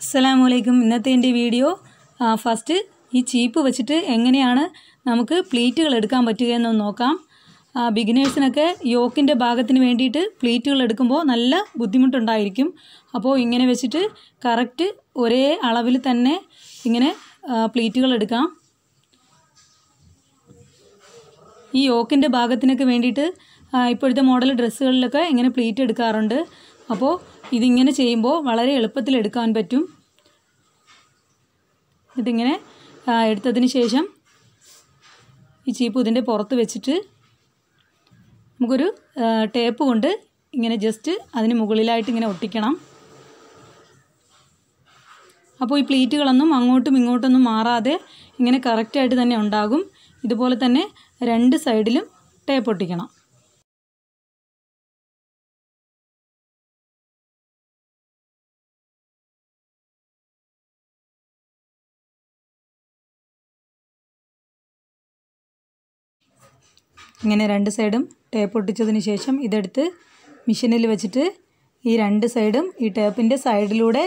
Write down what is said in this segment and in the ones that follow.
അസ്സാം വലൈക്കും ഇന്നത്തെ എൻ്റെ വീഡിയോ ഫസ്റ്റ് ഈ ചീപ്പ് വെച്ചിട്ട് എങ്ങനെയാണ് നമുക്ക് പ്ലീറ്റുകൾ എടുക്കാൻ പറ്റുക എന്ന് നോക്കാം ബിഗിനേഴ്സിനൊക്കെ യോക്കിൻ്റെ ഭാഗത്തിന് വേണ്ടിയിട്ട് പ്ലീറ്റുകൾ എടുക്കുമ്പോൾ നല്ല ബുദ്ധിമുട്ടുണ്ടായിരിക്കും അപ്പോൾ ഇങ്ങനെ വെച്ചിട്ട് കറക്റ്റ് ഒരേ അളവിൽ തന്നെ ഇങ്ങനെ പ്ലീറ്റുകൾ എടുക്കാം ഈ യോക്കിൻ്റെ ഭാഗത്തിനൊക്കെ വേണ്ടിയിട്ട് ഇപ്പോഴത്തെ മോഡൽ ഡ്രസ്സുകളിലൊക്കെ ഇങ്ങനെ പ്ലീറ്റ് എടുക്കാറുണ്ട് അപ്പോൾ ഇതിങ്ങനെ ചെയ്യുമ്പോൾ വളരെ എളുപ്പത്തിൽ എടുക്കാൻ പറ്റും ഇതിങ്ങനെ എടുത്തതിന് ശേഷം ഈ ചീപ്പ് ഇതിൻ്റെ പുറത്ത് വെച്ചിട്ട് നമുക്കൊരു ടേപ്പ് കൊണ്ട് ഇങ്ങനെ ജസ്റ്റ് അതിന് മുകളിലായിട്ട് ഇങ്ങനെ ഒട്ടിക്കണം അപ്പോൾ ഈ പ്ലീറ്റുകളൊന്നും അങ്ങോട്ടും ഇങ്ങോട്ടൊന്നും മാറാതെ ഇങ്ങനെ കറക്റ്റായിട്ട് തന്നെ ഉണ്ടാകും ഇതുപോലെ തന്നെ രണ്ട് സൈഡിലും ടേപ്പ് ഒട്ടിക്കണം ഇങ്ങനെ രണ്ട് സൈഡും ടേപ്പ് ഒട്ടിച്ചതിന് ശേഷം ഇതെടുത്ത് മിഷീനിൽ വെച്ചിട്ട് ഈ രണ്ട് സൈഡും ഈ ടേപ്പിൻ്റെ സൈഡിലൂടെ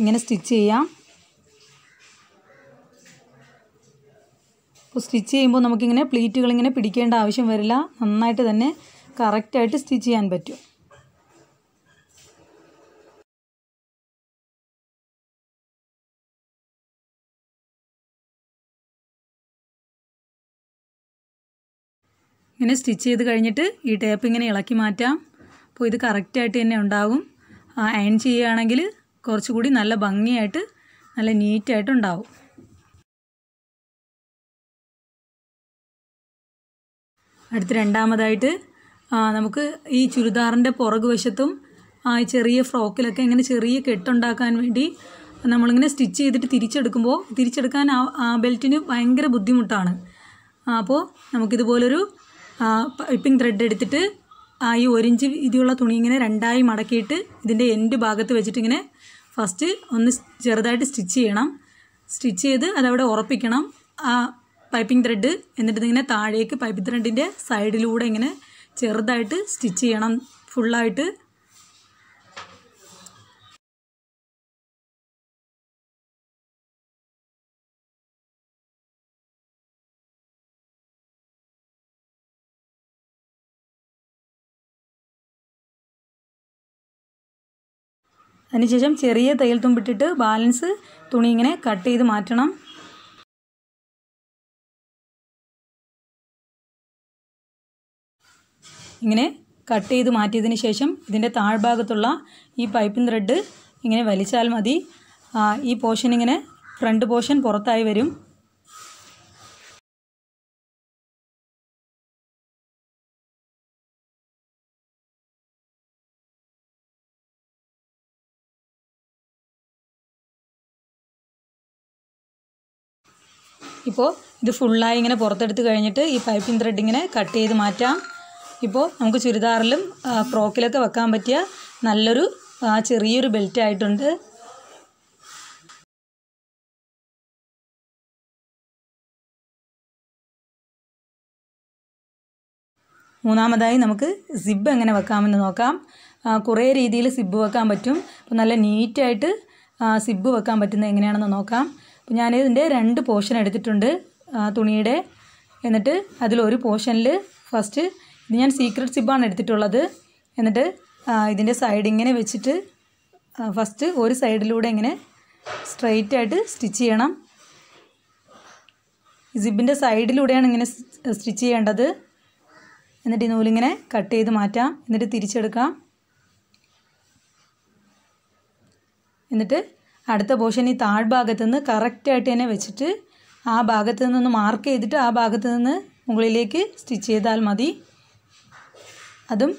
ഇങ്ങനെ സ്റ്റിച്ച് ചെയ്യാം അപ്പോൾ സ്റ്റിച്ച് ചെയ്യുമ്പോൾ നമുക്കിങ്ങനെ പ്ലീറ്റുകളിങ്ങനെ പിടിക്കേണ്ട ആവശ്യം വരില്ല നന്നായിട്ട് തന്നെ കറക്റ്റായിട്ട് സ്റ്റിച്ച് ചെയ്യാൻ പറ്റും ഇങ്ങനെ സ്റ്റിച്ച് ചെയ്ത് കഴിഞ്ഞിട്ട് ഈ ടേപ്പ് ഇങ്ങനെ ഇളക്കി മാറ്റാം അപ്പോൾ ഇത് കറക്റ്റായിട്ട് തന്നെ ഉണ്ടാകും അയൺ ചെയ്യുകയാണെങ്കിൽ കുറച്ചുകൂടി നല്ല ഭംഗിയായിട്ട് നല്ല നീറ്റായിട്ട് ഉണ്ടാവും അടുത്ത് രണ്ടാമതായിട്ട് നമുക്ക് ഈ ചുരിദാറിൻ്റെ പുറക് വശത്തും ഈ ചെറിയ ഫ്രോക്കിലൊക്കെ ഇങ്ങനെ ചെറിയ കെട്ടുണ്ടാക്കാൻ വേണ്ടി നമ്മളിങ്ങനെ സ്റ്റിച്ച് ചെയ്തിട്ട് തിരിച്ചെടുക്കുമ്പോൾ തിരിച്ചെടുക്കാൻ ആ ബെൽറ്റിന് ഭയങ്കര ബുദ്ധിമുട്ടാണ് അപ്പോൾ നമുക്കിതുപോലൊരു പൈപ്പിംഗ് ത്രെഡ് എടുത്തിട്ട് ആ ഈ ഒരിഞ്ച് ഇതിയുള്ള തുണി ഇങ്ങനെ രണ്ടായി മടക്കിയിട്ട് ഇതിൻ്റെ എൻഡ് ഭാഗത്ത് വെച്ചിട്ട് ഇങ്ങനെ ഫസ്റ്റ് ഒന്ന് ചെറുതായിട്ട് സ്റ്റിച്ച് ചെയ്യണം സ്റ്റിച്ച് ചെയ്ത് അതവിടെ ഉറപ്പിക്കണം ആ പൈപ്പിംഗ് ത്രെഡ് എന്നിട്ട് ഇങ്ങനെ താഴേക്ക് പൈപ്പിംഗ് ത്രെഡിൻ്റെ സൈഡിലൂടെ ഇങ്ങനെ ചെറുതായിട്ട് സ്റ്റിച്ച് ചെയ്യണം ഫുള്ളായിട്ട് അതിനുശേഷം ചെറിയ തയ്യൽ തുമ്പിട്ടിട്ട് ബാലൻസ് തുണി ഇങ്ങനെ കട്ട് ചെയ്ത് മാറ്റണം ഇങ്ങനെ കട്ട് ചെയ്ത് മാറ്റിയതിന് ശേഷം ഇതിൻ്റെ താഴ്ഭാഗത്തുള്ള ഈ പൈപ്പിംഗ് ത്രെഡ് ഇങ്ങനെ വലിച്ചാൽ മതി ഈ പോർഷൻ ഇങ്ങനെ ഫ്രണ്ട് പോർഷൻ പുറത്തായി വരും ഇപ്പോൾ ഇത് ഫുള്ളായി ഇങ്ങനെ പുറത്തെടുത്ത് കഴിഞ്ഞിട്ട് ഈ പൈപ്പിംഗ് ത്രെഡ് ഇങ്ങനെ കട്ട് ചെയ്ത് മാറ്റാം ഇപ്പോൾ നമുക്ക് ചുരിദാറിലും ഫ്രോക്കിലൊക്കെ വെക്കാൻ പറ്റിയ നല്ലൊരു ചെറിയൊരു ബെൽറ്റ് ആയിട്ടുണ്ട് മൂന്നാമതായി നമുക്ക് സിബ് എങ്ങനെ വെക്കാമെന്ന് നോക്കാം കുറേ രീതിയിൽ സിബ് വെക്കാൻ പറ്റും അപ്പോൾ നല്ല നീറ്റായിട്ട് സിബ് വെക്കാൻ പറ്റുന്നത് എങ്ങനെയാണെന്ന് നോക്കാം അപ്പോൾ ഞാൻ ഇതിൻ്റെ രണ്ട് പോർഷൻ എടുത്തിട്ടുണ്ട് തുണിയുടെ എന്നിട്ട് അതിലൊരു പോർഷനിൽ ഫസ്റ്റ് ഇത് ഞാൻ സീക്രട്ട് സിബാണ് എടുത്തിട്ടുള്ളത് എന്നിട്ട് ഇതിൻ്റെ സൈഡ് ഇങ്ങനെ വെച്ചിട്ട് ഫസ്റ്റ് ഒരു സൈഡിലൂടെ ഇങ്ങനെ സ്ട്രെയിറ്റ് ആയിട്ട് സ്റ്റിച്ച് ചെയ്യണം സിബിൻ്റെ സൈഡിലൂടെയാണ് ഇങ്ങനെ സ്റ്റിച്ച് ചെയ്യേണ്ടത് എന്നിട്ട് ഈ നൂലിങ്ങനെ കട്ട് ചെയ്ത് മാറ്റാം എന്നിട്ട് തിരിച്ചെടുക്കാം എന്നിട്ട് അടുത്ത പോർഷൻ ഈ താഴ്ഭാഗത്തു നിന്ന് കറക്റ്റായിട്ട് തന്നെ വെച്ചിട്ട് ആ ഭാഗത്ത് നിന്നൊന്ന് മാർക്ക് ചെയ്തിട്ട് ആ ഭാഗത്ത് നിന്ന് മുകളിലേക്ക് സ്റ്റിച്ച് ചെയ്താൽ മതി അതും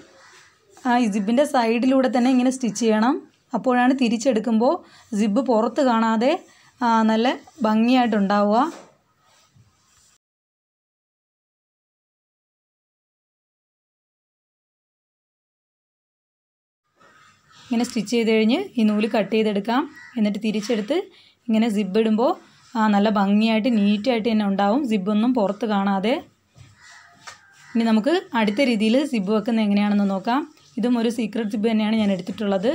ആ ജിബിൻ്റെ സൈഡിലൂടെ തന്നെ ഇങ്ങനെ സ്റ്റിച്ച് ചെയ്യണം അപ്പോഴാണ് തിരിച്ചെടുക്കുമ്പോൾ ജിബ് പുറത്ത് കാണാതെ നല്ല ഭംഗിയായിട്ടുണ്ടാവുക ഇങ്ങനെ സ്റ്റിച്ച് ചെയ്ത് കഴിഞ്ഞ് ഈ നൂല് കട്ട് ചെയ്തെടുക്കാം എന്നിട്ട് തിരിച്ചെടുത്ത് ഇങ്ങനെ സിബ് ഇടുമ്പോൾ നല്ല ഭംഗിയായിട്ട് നീറ്റായിട്ട് തന്നെ ഉണ്ടാവും സിബൊന്നും പുറത്ത് കാണാതെ ഇനി നമുക്ക് അടുത്ത രീതിയിൽ സിബ് വെക്കുന്നത് എങ്ങനെയാണെന്ന് നോക്കാം ഇതും ഒരു സീക്രട്ട് സിബ് തന്നെയാണ് ഞാൻ എടുത്തിട്ടുള്ളത്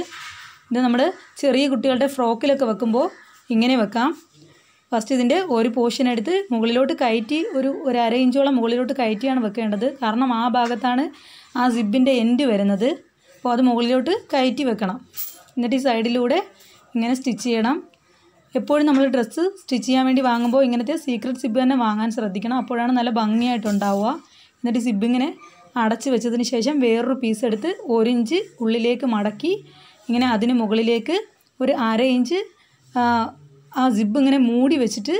ഇത് നമ്മൾ ചെറിയ കുട്ടികളുടെ ഫ്രോക്കിലൊക്കെ വെക്കുമ്പോൾ ഇങ്ങനെ വെക്കാം ഫസ്റ്റ് ഇതിൻ്റെ ഒരു പോർഷൻ എടുത്ത് മുകളിലോട്ട് കയറ്റി ഒരു ഒരു അര ഇഞ്ചോളം മുകളിലോട്ട് കയറ്റിയാണ് വെക്കേണ്ടത് കാരണം ആ ഭാഗത്താണ് ആ സിബിൻ്റെ എൻഡ് വരുന്നത് അപ്പോൾ അത് മുകളിലോട്ട് കയറ്റി വെക്കണം എന്നിട്ട് ഈ സൈഡിലൂടെ ഇങ്ങനെ സ്റ്റിച്ച് ചെയ്യണം എപ്പോഴും നമ്മൾ ഡ്രസ്സ് സ്റ്റിച്ച് ചെയ്യാൻ വേണ്ടി വാങ്ങുമ്പോൾ ഇങ്ങനത്തെ സീക്രട്ട് സിബ് തന്നെ വാങ്ങാൻ ശ്രദ്ധിക്കണം അപ്പോഴാണ് നല്ല ഭംഗിയായിട്ടുണ്ടാവുക എന്നിട്ട് സിബ് ഇങ്ങനെ അടച്ചു വെച്ചതിന് ശേഷം വേറൊരു പീസ് എടുത്ത് ഒരിഞ്ച് ഇഞ്ച് ഉള്ളിലേക്ക് മടക്കി ഇങ്ങനെ അതിന് മുകളിലേക്ക് ഒരു അര ഇഞ്ച് ആ സിബ് ഇങ്ങനെ മൂടി വെച്ചിട്ട്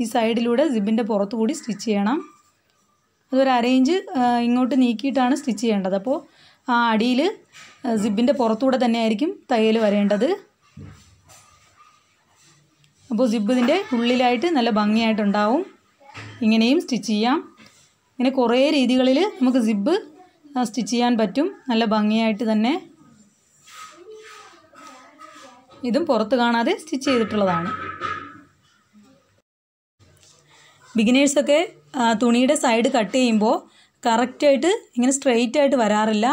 ഈ സൈഡിലൂടെ സിബിൻ്റെ പുറത്തുകൂടി സ്റ്റിച്ച് ചെയ്യണം അതൊരു അര ഇഞ്ച് ഇങ്ങോട്ട് നീക്കിയിട്ടാണ് സ്റ്റിച്ച് ചെയ്യേണ്ടത് അപ്പോൾ ആ അടിയിൽ സിബിൻ്റെ പുറത്തൂടെ തന്നെയായിരിക്കും തയ്യൽ വരേണ്ടത് അപ്പോൾ സിബ് ഇതിൻ്റെ ഉള്ളിലായിട്ട് നല്ല ഭംഗിയായിട്ടുണ്ടാവും ഇങ്ങനെയും സ്റ്റിച്ച് ചെയ്യാം ഇങ്ങനെ കുറേ രീതികളിൽ നമുക്ക് സിബ് സ്റ്റിച്ച് ചെയ്യാൻ പറ്റും നല്ല ഭംഗിയായിട്ട് തന്നെ ഇതും പുറത്ത് കാണാതെ സ്റ്റിച്ച് ചെയ്തിട്ടുള്ളതാണ് ബിഗിനേഴ്സൊക്കെ തുണിയുടെ സൈഡ് കട്ട് ചെയ്യുമ്പോൾ കറക്റ്റായിട്ട് ഇങ്ങനെ സ്ട്രെയിറ്റ് ആയിട്ട് വരാറില്ല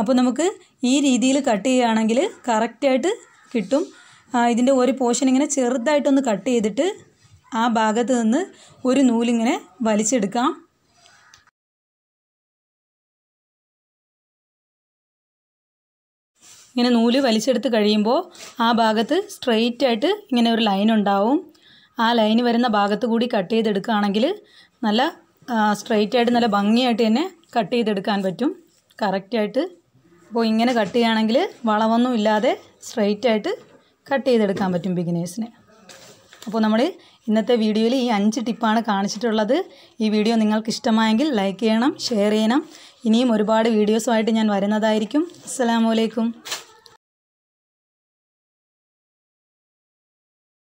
അപ്പോൾ നമുക്ക് ഈ രീതിയിൽ കട്ട് ചെയ്യുകയാണെങ്കിൽ കറക്റ്റായിട്ട് കിട്ടും ഇതിൻ്റെ ഒരു പോർഷൻ ഇങ്ങനെ ചെറുതായിട്ടൊന്ന് കട്ട് ചെയ്തിട്ട് ആ ഭാഗത്ത് നിന്ന് ഒരു നൂലിങ്ങനെ വലിച്ചെടുക്കാം ഇങ്ങനെ നൂല് വലിച്ചെടുത്ത് കഴിയുമ്പോൾ ആ ഭാഗത്ത് സ്ട്രെയിറ്റ് ആയിട്ട് ഇങ്ങനെ ഒരു ലൈൻ ഉണ്ടാവും ആ ലൈൻ വരുന്ന ഭാഗത്ത് കൂടി കട്ട് ചെയ്തെടുക്കുകയാണെങ്കിൽ നല്ല സ്ട്രെയിറ്റ് ആയിട്ട് നല്ല ഭംഗിയായിട്ട് തന്നെ കട്ട് ചെയ്തെടുക്കാൻ പറ്റും കറക്റ്റായിട്ട് അപ്പോൾ ഇങ്ങനെ കട്ട് ചെയ്യുകയാണെങ്കിൽ വളവൊന്നും ഇല്ലാതെ സ്ട്രെയിറ്റായിട്ട് ആയിട്ട് കട്ട് ചെയ്തെടുക്കാൻ പറ്റും ബിഗിനേഴ്സിന് അപ്പോൾ നമ്മൾ ഇന്നത്തെ വീഡിയോയിൽ ഈ അഞ്ച് ടിപ്പാണ് കാണിച്ചിട്ടുള്ളത് ഈ വീഡിയോ നിങ്ങൾക്ക് ഇഷ്ടമായെങ്കിൽ ലൈക്ക് ചെയ്യണം ഷെയർ ചെയ്യണം ഇനിയും ഒരുപാട് വീഡിയോസുമായിട്ട് ഞാൻ വരുന്നതായിരിക്കും അസ്സാമലൈക്കും